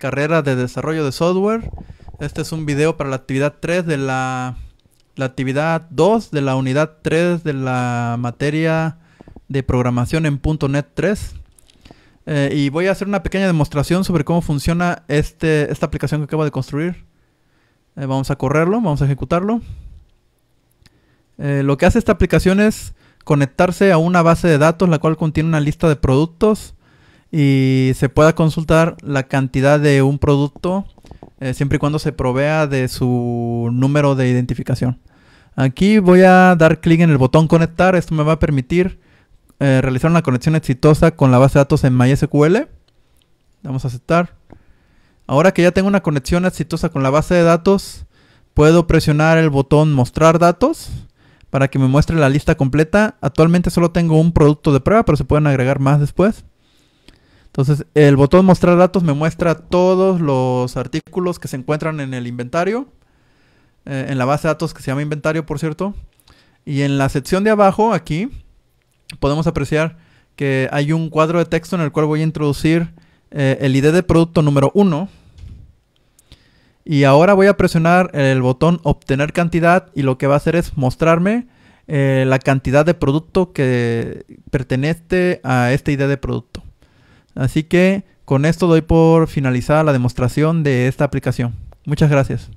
carrera de desarrollo de software. Este es un video para la actividad 3 de la, actividad 2 de la unidad 3 de la materia de programación en .NET 3. Eh, y voy a hacer una pequeña demostración sobre cómo funciona este, esta aplicación que acabo de construir. Eh, vamos a correrlo, vamos a ejecutarlo. Eh, lo que hace esta aplicación es conectarse a una base de datos la cual contiene una lista de productos y se pueda consultar la cantidad de un producto eh, siempre y cuando se provea de su número de identificación. Aquí voy a dar clic en el botón conectar, esto me va a permitir eh, realizar una conexión exitosa con la base de datos en MySQL. Vamos a aceptar. Ahora que ya tengo una conexión exitosa con la base de datos, puedo presionar el botón mostrar datos para que me muestre la lista completa. Actualmente solo tengo un producto de prueba, pero se pueden agregar más después. Entonces, el botón mostrar datos me muestra todos los artículos que se encuentran en el inventario, eh, en la base de datos que se llama inventario, por cierto. Y en la sección de abajo, aquí, podemos apreciar que hay un cuadro de texto en el cual voy a introducir eh, el ID de producto número 1. Y ahora voy a presionar el botón obtener cantidad y lo que va a hacer es mostrarme eh, la cantidad de producto que pertenece a este ID de producto. Así que con esto doy por finalizada la demostración de esta aplicación. Muchas gracias.